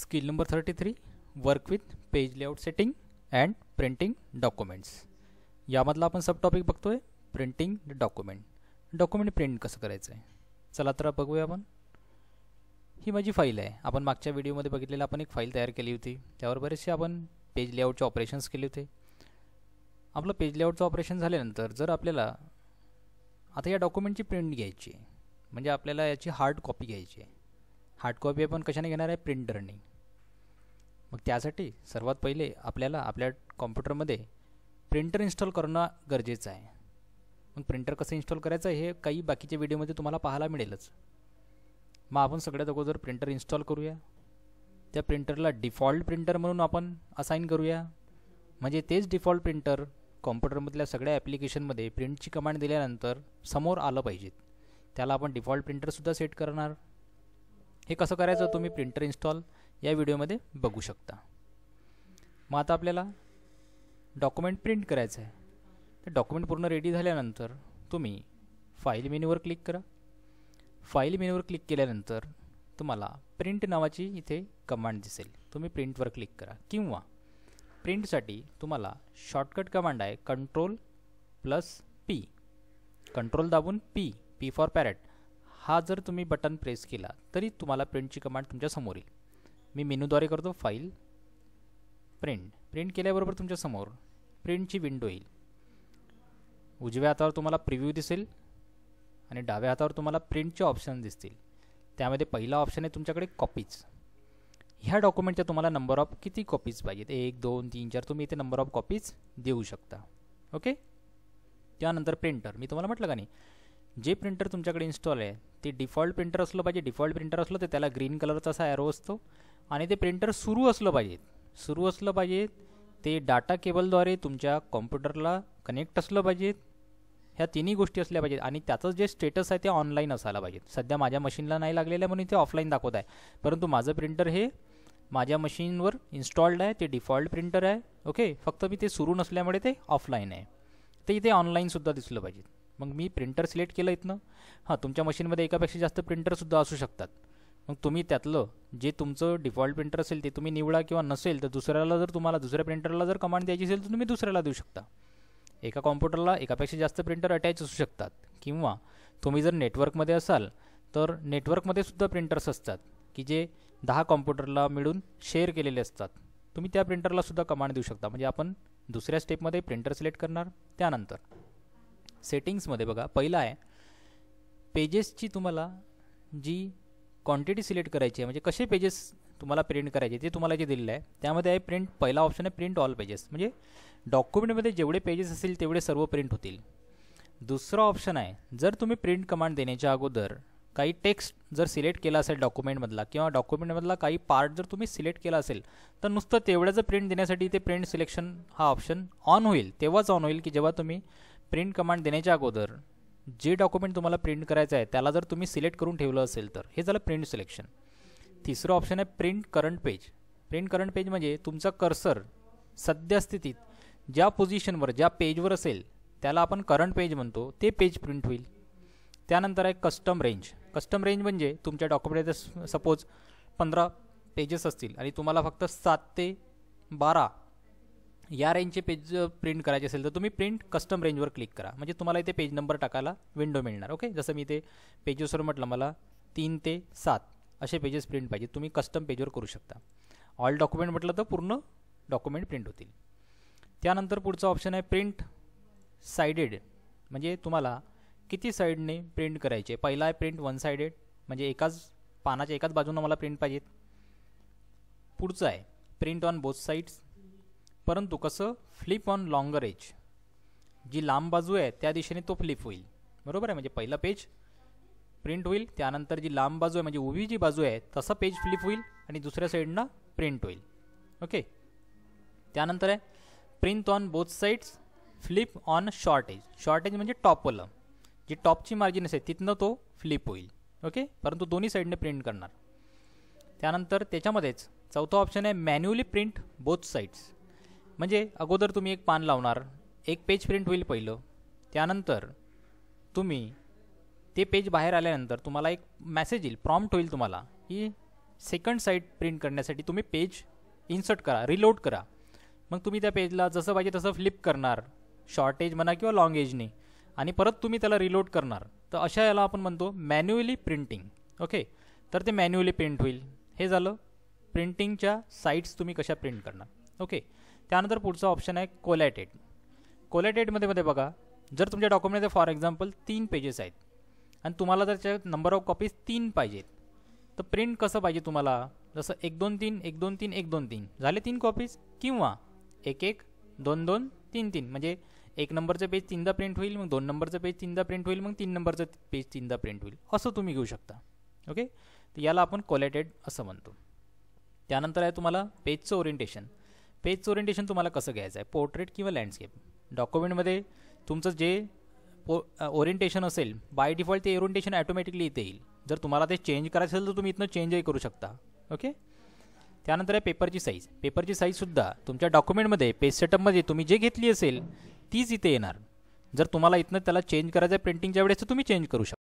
skill number thirty three work with page layout setting and printing documents यामधला आपण सब topic बघतो आहे printing the document document print कसं करायचं आहे चला तर बघूया आपण ही माझी फाईल आहे आपण मागच्या व्हिडिओमध्ये बघितलेलं आपण एक फाईल तयार केली होती त्यावर बरेचसे आपण पेज लेआउटचे ऑपरेशन्स केले होते आपलं पेज लेआउटचं ऑपरेशन झाल्यानंतर जर आपल्याला आता या डॉक्युमेंटची प्रिंट घ्यायची म्हणजे आपल्याला याची हार्ड कॉपी घ्यायची आहे हार्ड कॉपी आपण कशाने घेणार आहे प्रिंटरने मग त्यासाठी सर्वात पहिले आपल्याला आपल्या कॉम्प्युटरमध्ये प्रिंटर इन्स्टॉल करणं गरजेचं आहे मग प्रिंटर कसं इन्स्टॉल करायचं हे काही बाकीच्या व्हिडिओमध्ये तुम्हाला पाहायला मिळेलच मग आपण सगळ्यात अगोदर प्रिंटर इन्स्टॉल करूया त्या प्रिंटरला डिफॉल्ट प्रिंटर म्हणून आपण असाईन करूया म्हणजे तेच डिफॉल्ट प्रिंटर कॉम्प्युटरमधल्या सगळ्या ॲप्लिकेशनमध्ये प्रिंटची कमांड दिल्यानंतर समोर आलं पाहिजेत त्याला आपण डिफॉल्ट प्रिंटरसुद्धा सेट करणार हे कसं करायचं तुम्ही प्रिंटर इन्स्टॉल या व्हिडिओमध्ये बघू शकता मग आता आपल्याला डॉक्युमेंट प्रिंट करायचं आहे तर डॉक्युमेंट पूर्ण रेडी झाल्यानंतर तुम्ही फाईल मेन्यूवर क्लिक करा फाईल मेन्यूवर क्लिक केल्यानंतर तुम्हाला प्रिंट नावाची इथे कमांड दिसेल तुम्ही प्रिंटवर क्लिक करा किंवा प्रिंटसाठी तुम्हाला शॉर्टकट कमांड आहे कंट्रोल प्लस पी कंट्रोल दाबून पी पी फॉर पॅरेट हा जर तुम्ही बटन प्रेस केला तरी तुम्हाला प्रिंटची कमांड तुमच्या समोर येईल मी मेनूद्वारे करतो फाईल प्रिंट प्रिंट केल्याबरोबर तुमच्यासमोर प्रिंटची विंडो येईल उजव्या हातावर तुम्हाला प्रिव्ह्यू दिसेल आणि डाव्या हातावर तुम्हाला प्रिंटचे ऑप्शन दिसतील त्यामध्ये पहिला ऑप्शन आहे तुमच्याकडे कॉपीज ह्या डॉक्युमेंटच्या तुम्हाला नंबर ऑफ किती कॉपीज पाहिजेत एक दोन तीन चार तुम्ही इथे नंबर ऑफ कॉपीज देऊ शकता ओके त्यानंतर प्रिंटर मी तुम्हाला म्हटलं का नाही जे प्रिंटर तुमच्याकडे इन्स्टॉल आहे ते डिफॉल्ट प्रिंटर असलं पाहिजे डिफॉल्ट प्रिंटर असलं तर त्याला ग्रीन कलरचा असा ॲरो असतो आणि ते प्रिंटर सुरू असलं पाहिजे सुरू असलं पाहिजे ते डाटा केबलद्वारे तुमच्या कॉम्प्युटरला कनेक्ट असलं पाहिजेत ह्या तिन्ही गोष्टी असल्या पाहिजेत आणि त्याचं जे स्टेटस आहे ते ऑनलाईन असायला पाहिजे सध्या माझ्या मशीनला नाही लागलेलं म्हणून ते ऑफलाईन दाखवत आहे परंतु माझं प्रिंटर हे माझ्या मशीनवर इन्स्टॉल्ड आहे ते डिफॉल्ट प्रिंटर आहे ओके फक्त मी ते सुरू नसल्यामुळे ते ऑफलाईन आहे ते इथे ऑनलाईनसुद्धा दिसलं पाहिजे मग मी प्रिंटर सिलेक्ट केलं इथनं हां तुमच्या मशीनमध्ये एकापेक्षा जास्त प्रिंटरसुद्धा असू शकतात मग तुम्ही त्यातलं जे तुमचं डिफॉल्ट प्रिंटर असेल ते तुम्ही निवडा किंवा नसेल तर दुसऱ्याला जर तुम्हाला दुसऱ्या प्रिंटरला जर कमांड द्यायची असेल तर तुम्ही दुसऱ्याला देऊ शकता एका कॉम्प्युटरला एकापेक्षा जास्त प्रिंटर अटॅच असू शकतात किंवा तुम्ही जर नेटवर्कमध्ये असाल तर नेटवर्कमध्ये सुद्धा प्रिंटर्स असतात की जे दहा कॉम्प्युटरला मिळून शेअर केलेले असतात तुम्ही त्या प्रिंटरलासुद्धा कमांड देऊ शकता म्हणजे आपण दुसऱ्या स्टेपमध्ये प्रिंटर सिलेक्ट करणार त्यानंतर सेटिंग्समध्ये बघा पहिला आहे पेजेसची तुम्हाला जी क्वांटिटी सिलेक्ट करायची आहे म्हणजे कसे पेजेस तुम्हाला प्रिंट करायचे ते तुम्हाला जे दिलेलं आहे त्यामध्ये आहे प्रिंट पहिला ऑप्शन आहे प्रिंट ऑल पेजेस म्हणजे डॉक्युमेंटमध्ये जेवढे पेजेस असतील तेवढे सर्व प्रिंट होतील दुसरा ऑप्शन आहे जर तुम्ही प्रिंट कमांड देण्याच्या अगोदर काही टेक्स्ट जर सिलेक्ट केला असेल डॉक्युमेंटमधला किंवा डॉक्युमेंटमधला काही पार्ट जर तुम्ही सिलेक्ट केला असेल तर नुसतं तेवढ्याचं प्रिंट देण्यासाठी ते प्रिंट सिलेक्शन हा ऑप्शन ऑन होईल तेव्हाच ऑन होईल की जेव्हा तुम्ही प्रिंट कमांड देण्याच्या अगोदर जे डॉक्युमेंट तुम्हाला प्रिंट करायचं आहे त्याला जर तुम्ही सिलेक्ट करून ठेवलं असेल तर हे झालं प्रिंट सिलेक्शन तिसरं ऑप्शन आहे print current page print current page म्हणजे तुमचा कर्सर सद्यस्थितीत ज्या पोझिशनवर ज्या पेजवर असेल त्याला आपण करंट पेज म्हणतो ते पेज प्रिंट होईल त्यानंतर आहे कस्टम रेंज कस्टम रेंज म्हणजे तुमच्या डॉक्युमेंट सपोज पंधरा पेजेस असतील आणि तुम्हाला फक्त सात ते बारा या रेंजचे पेज प्रिंट करायचे असेल तर तुम्ही प्रिंट कस्टम रेंजवर क्लिक करा म्हणजे तुम्हाला इथे पेज नंबर टाकायला विंडो मिळणार ओके जसं मी इथे पेजेसवर म्हटलं मला तीन ते सात असे पेजेस प्रिंट पाहिजे तुम्ही कस्टम पेजवर करू शकता ऑल डॉक्युमेंट म्हटलं तर पूर्ण डॉक्युमेंट प्रिंट होतील त्यानंतर पुढचा ऑप्शन आहे प्रिंट साइडेड म्हणजे तुम्हाला किती साईडने प्रिंट करायचे पहिला आहे प्रिंट वन साइडेड म्हणजे एकाच पानाच्या एकाच बाजूनं मला प्रिंट पाहिजेत पुढचं आहे प्रिंट ऑन बोथ साईड्स परंतु कसं फ्लिप ऑन लॉंगर एज जी लांब बाजू आहे त्या दिशेने तो फ्लिप होईल बरोबर आहे म्हणजे पहिलं पेज प्रिंट होईल त्यानंतर जी लांब बाजू आहे म्हणजे उभी जी बाजू आहे तसं पेज फ्लिप होईल आणि दुसऱ्या साईडनं प्रिंट होईल ओके त्यानंतर आहे print on both sides flip on short edge short edge म्हणजे टॉपवालं जी टॉपची मार्जिन असेल तिथनं तो फ्लिप होईल ओके परंतु दोन्ही साईडने प्रिंट करणार त्यानंतर त्याच्यामध्येच चौथा ऑप्शन आहे मॅन्युअली प्रिंट बोथ साईड्स म्हणजे अगोदर तुम्ही एक पान लावणार एक पेज प्रिंट होईल पहिलं त्यानंतर तुम्ही ते पेज बाहेर आल्यानंतर तुम्हाला एक मॅसेज येईल प्रॉम्प्ट होईल तुम्हाला की सेकंड साईड प्रिंट करण्यासाठी तुम्ही पेज इन्सर्ट करा रिलोड करा मग तुम्ही त्या पेजला जसं पाहिजे तसं फ्लिप करणार शॉर्ट एज म्हणा किंवा लॉंग एजने आणि परत तुम्ही त्याला रिलोड करणार तर अशा याला आपण म्हणतो मॅन्युअली प्रिंटिंग ओके तर ते मॅन्युअली प्रिंट होईल हे झालं प्रिंटिंगच्या साईट्स तुम्ही कशा प्रिंट करणार ओके त्यानंतर पुढचा ऑप्शन आहे कोलॅटेड कोलॅटेडमध्ये मध्ये बघा जर तुमच्या डॉक्युमेंटमध्ये फॉर एक्झाम्पल तीन पेजेस आहेत आणि तुम्हाला जर नंबर ऑफ कॉपीज तीन पाहिजेत तर प्रिंट कसं पाहिजे तुम्हाला जसं एक दोन तीन एक दोन तीन एक दोन तीन झाले तीन कॉपीज किंवा एक एक दोन दोन तीन तीन म्हणजे एक नंबरचं पेज तीनदा प्रिंट होईल मग दोन नंबरचं पेज तीनदा प्रिंट होईल मग तीन नंबरचं पेज तीनदा प्रिंट होईल असं तुम्ही घेऊ शकता ओके तर याला आपण कोलॅटेड असं म्हणतो त्यानंतर आहे तुम्हाला पेजचं ओरिएंटेशन पेज ओरिएंटेशन तुम्हाला कसं घ्यायचं आहे पोर्ट्रेट किंवा लँडस्केप डॉक्युमेंटमध्ये तुमचं जे पो ओरिएंटेशन असेल बाय डिफॉल्ट ते ओरिएंटेशन ॲटोमॅटिकली इथे येईल जर तुम्हाला ते चेंज करायचं असेल तर तुम्ही इथनं चेंजही करू शकता ओके त्यानंतर आहे पेपरची साईज पेपरची साईजसुद्धा तुमच्या डॉक्युमेंटमध्ये पेज सेटअपमध्ये तुम्ही जे घेतली असेल तीच इथे येणार जर तुम्हाला इथनं त्याला चेंज करायचं आहे प्रिंटिंगच्या वेळेस तर तुम्ही चेंज करू शकता